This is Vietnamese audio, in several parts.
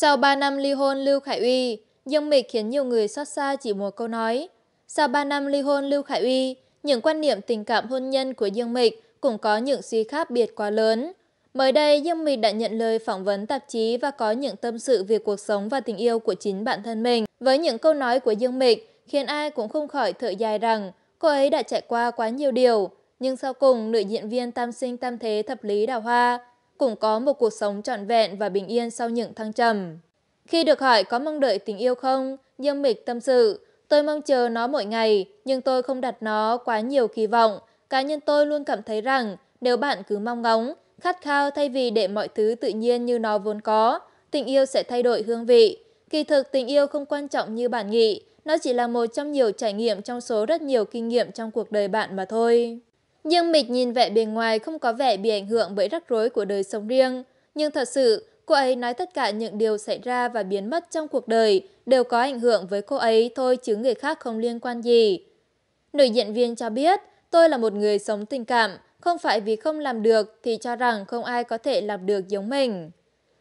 Sau 3 năm ly hôn Lưu Khải Uy, Dương Mịch khiến nhiều người xót xa chỉ một câu nói. Sau 3 năm ly hôn Lưu Khải Uy, những quan niệm tình cảm hôn nhân của Dương Mịch cũng có những suy khác biệt quá lớn. Mới đây, Dương Mịch đã nhận lời phỏng vấn tạp chí và có những tâm sự về cuộc sống và tình yêu của chính bản thân mình. Với những câu nói của Dương Mịch, khiến ai cũng không khỏi thở dài rằng cô ấy đã trải qua quá nhiều điều. Nhưng sau cùng, nữ diễn viên tam sinh tam thế thập lý đào hoa cũng có một cuộc sống trọn vẹn và bình yên sau những thăng trầm. Khi được hỏi có mong đợi tình yêu không, Dương Mịch tâm sự, tôi mong chờ nó mỗi ngày, nhưng tôi không đặt nó quá nhiều kỳ vọng. Cá nhân tôi luôn cảm thấy rằng nếu bạn cứ mong ngóng, khát khao thay vì để mọi thứ tự nhiên như nó vốn có, tình yêu sẽ thay đổi hương vị. Kỳ thực tình yêu không quan trọng như bạn nghĩ, nó chỉ là một trong nhiều trải nghiệm trong số rất nhiều kinh nghiệm trong cuộc đời bạn mà thôi. Dương Mịch nhìn vẻ bề ngoài không có vẻ bị ảnh hưởng bởi rắc rối của đời sống riêng, nhưng thật sự, cô ấy nói tất cả những điều xảy ra và biến mất trong cuộc đời đều có ảnh hưởng với cô ấy thôi chứ người khác không liên quan gì. Nữ diễn viên cho biết, tôi là một người sống tình cảm, không phải vì không làm được thì cho rằng không ai có thể làm được giống mình.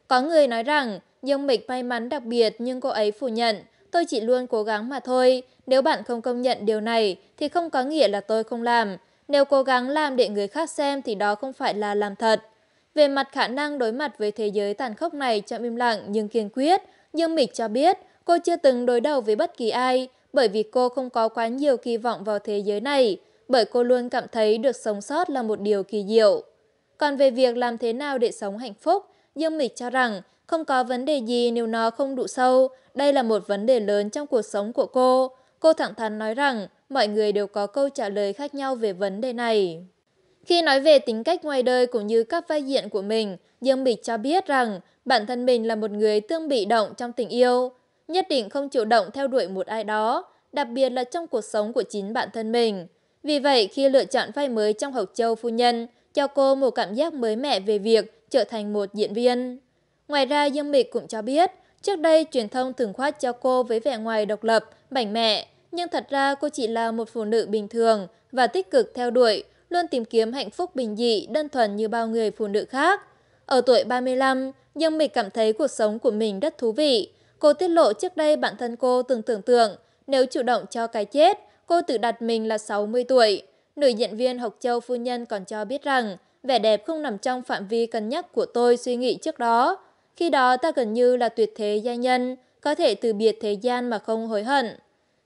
Có người nói rằng, Dương Mịch may mắn đặc biệt nhưng cô ấy phủ nhận, tôi chỉ luôn cố gắng mà thôi, nếu bạn không công nhận điều này thì không có nghĩa là tôi không làm, nếu cố gắng làm để người khác xem thì đó không phải là làm thật. Về mặt khả năng đối mặt với thế giới tàn khốc này trong im lặng nhưng kiên quyết, Dương Mịch cho biết cô chưa từng đối đầu với bất kỳ ai bởi vì cô không có quá nhiều kỳ vọng vào thế giới này, bởi cô luôn cảm thấy được sống sót là một điều kỳ diệu. Còn về việc làm thế nào để sống hạnh phúc, Dương Mịch cho rằng không có vấn đề gì nếu nó không đủ sâu, đây là một vấn đề lớn trong cuộc sống của cô. Cô thẳng thắn nói rằng mọi người đều có câu trả lời khác nhau về vấn đề này. Khi nói về tính cách ngoài đời cũng như các vai diễn của mình, Dương Bịch cho biết rằng bản thân mình là một người tương bị động trong tình yêu, nhất định không chủ động theo đuổi một ai đó, đặc biệt là trong cuộc sống của chính bản thân mình. Vì vậy, khi lựa chọn vai mới trong Hậu Châu Phu Nhân, cho cô một cảm giác mới mẻ về việc trở thành một diễn viên. Ngoài ra, Dương Mịch cũng cho biết, trước đây truyền thông thường khoát cho cô với vẻ ngoài độc lập, mạnh mẽ, nhưng thật ra cô chỉ là một phụ nữ bình thường và tích cực theo đuổi, luôn tìm kiếm hạnh phúc bình dị, đơn thuần như bao người phụ nữ khác. Ở tuổi 35, Dương Mịch cảm thấy cuộc sống của mình rất thú vị. Cô tiết lộ trước đây bản thân cô từng tưởng tượng, nếu chủ động cho cái chết, cô tự đặt mình là 60 tuổi. Nữ diễn viên Học Châu Phu Nhân còn cho biết rằng, vẻ đẹp không nằm trong phạm vi cân nhắc của tôi suy nghĩ trước đó. Khi đó ta gần như là tuyệt thế gia nhân, có thể từ biệt thế gian mà không hối hận.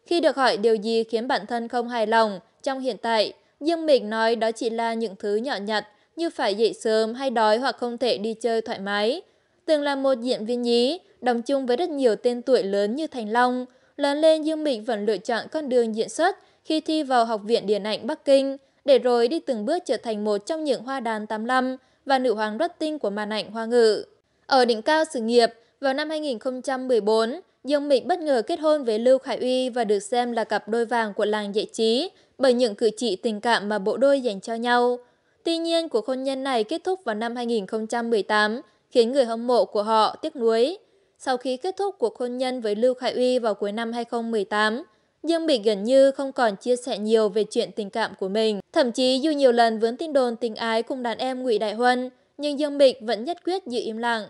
Khi được hỏi điều gì khiến bản thân không hài lòng trong hiện tại, Dương Mịch nói đó chỉ là những thứ nhỏ nhặt như phải dậy sớm hay đói hoặc không thể đi chơi thoải mái. Từng là một diễn viên nhí, đồng chung với rất nhiều tên tuổi lớn như Thành Long, lớn lên Dương Mịch vẫn lựa chọn con đường diễn xuất khi thi vào Học viện Điện ảnh Bắc Kinh, để rồi đi từng bước trở thành một trong những hoa đàn 85 và nữ hoàng rất tinh của màn ảnh hoa ngữ. Ở đỉnh cao sự nghiệp, vào năm 2014, Dương Mịch bất ngờ kết hôn với Lưu Khải Uy và được xem là cặp đôi vàng của làng giải trí bởi những cử chỉ tình cảm mà bộ đôi dành cho nhau. Tuy nhiên, cuộc hôn nhân này kết thúc vào năm 2018, khiến người hâm mộ của họ tiếc nuối. Sau khi kết thúc cuộc hôn nhân với Lưu Khải Uy vào cuối năm 2018, Dương Bỉ gần như không còn chia sẻ nhiều về chuyện tình cảm của mình. Thậm chí dù nhiều lần vướng tin đồn tình ái cùng đàn em Ngụy Đại Huân, nhưng Dương Bịch vẫn nhất quyết giữ im lặng.